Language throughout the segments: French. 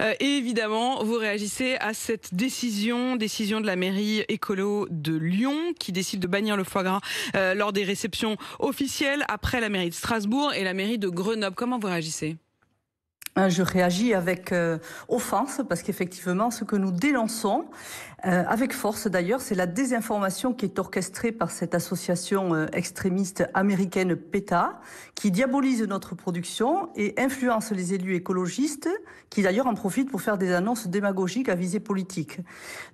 Euh, et évidemment, vous réagissez à cette décision, décision de la mairie écolo de Lyon, qui décide de bannir le foie gras euh, lors des réceptions officielles, après la mairie de Strasbourg et la mairie de Grenoble. Comment vous réagissez Hein, je réagis avec euh, offense parce qu'effectivement, ce que nous dénonçons, euh, avec force d'ailleurs, c'est la désinformation qui est orchestrée par cette association euh, extrémiste américaine PETA, qui diabolise notre production et influence les élus écologistes, qui d'ailleurs en profitent pour faire des annonces démagogiques à visée politique.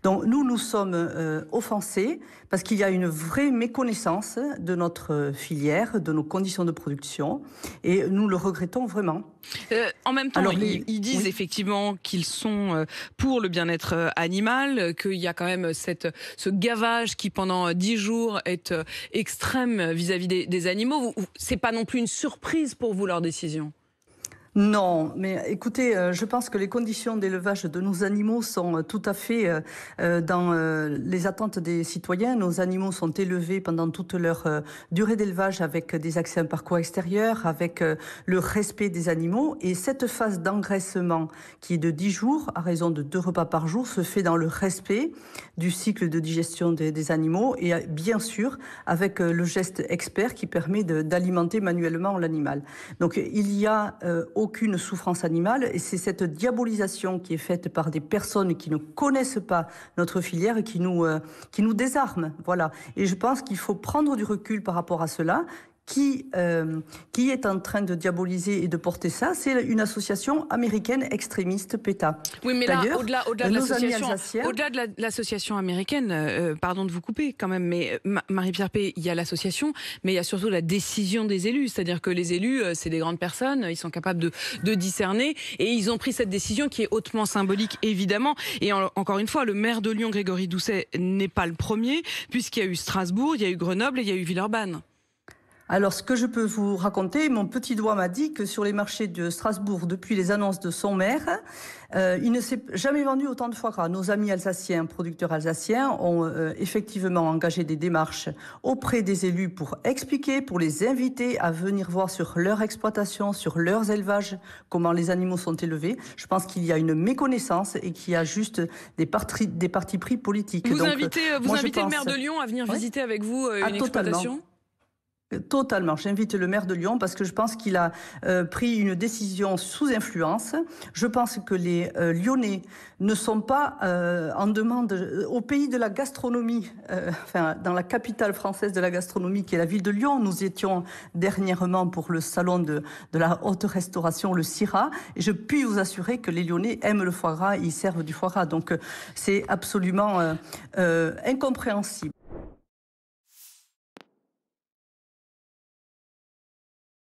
Donc nous, nous sommes offensés parce qu'il y a une vraie méconnaissance de notre filière, de nos conditions de production, et nous le regrettons vraiment. Euh, en même temps, ils, disent effectivement qu'ils sont euh, pour le bien-être euh, animal, qu'il y a quand même ce gavage qui pendant dix jours est extrême vis-à-vis des, des, animaux. C'est pas non plus une surprise pour vous leur décision. Non, mais écoutez, euh, je pense que les conditions d'élevage de nos animaux sont euh, tout à fait euh, dans les attentes des citoyens. Nos animaux sont élevés pendant toute leur durée d'élevage avec des accès à un parcours extérieur, avec le respect des animaux. Et cette phase d'engraissement qui est de 10 jours, à raison de deux repas par jour, se fait dans le respect du cycle de digestion des, animaux et bien sûr avec le geste expert qui permet d'alimenter manuellement l'animal. Donc il y a aucune souffrance animale. Et c'est cette diabolisation qui est faite par des personnes qui ne connaissent pas notre filière qui nous, euh, qui nous désarme. Voilà. Et je pense qu'il faut prendre du recul par rapport à cela, qui, euh, qui est en train de diaboliser et de porter ça, c'est une association américaine extrémiste PETA. Oui, mais là, au-delà de l'association américaine, euh, euh, pardon de vous couper quand même, mais Marie-Pierre P, il y a l'association, mais il y a surtout la décision des élus, c'est-à-dire que les élus, c'est des grandes personnes, ils sont capables de, discerner, et ils ont pris cette décision qui est hautement symbolique, évidemment, et encore une fois, le maire de Lyon, Grégory Doucet, n'est pas le premier, puisqu'il y a eu Strasbourg, il y a eu Grenoble et il y a eu Villeurbanne. Alors, ce que je peux vous raconter, mon petit doigt m'a dit que sur les marchés de Strasbourg, depuis les annonces de son maire, euh, il ne s'est jamais vendu autant de foie gras. Nos amis alsaciens, producteurs alsaciens, ont euh, effectivement engagé des démarches auprès des élus pour expliquer, pour les inviter à venir voir sur leur exploitation, sur leurs élevages, comment les animaux sont élevés. Je pense qu'il y a une méconnaissance et qu'il y a juste des, partis des pris politiques. Vous euh, invitez, le maire de Lyon à venir visiter avec vous ah, une exploitation Totalement. J'invite le maire de Lyon parce que je pense qu'il a euh, pris une décision sous influence. Je pense que les euh, Lyonnais ne sont pas euh, en demande au pays de la gastronomie, enfin dans la capitale française de la gastronomie qui est la ville de Lyon. Nous étions dernièrement pour le salon de, la haute restauration, le SIRA. et je puis vous assurer que les Lyonnais aiment le foie gras, ils servent du foie gras. Donc c'est absolument incompréhensible.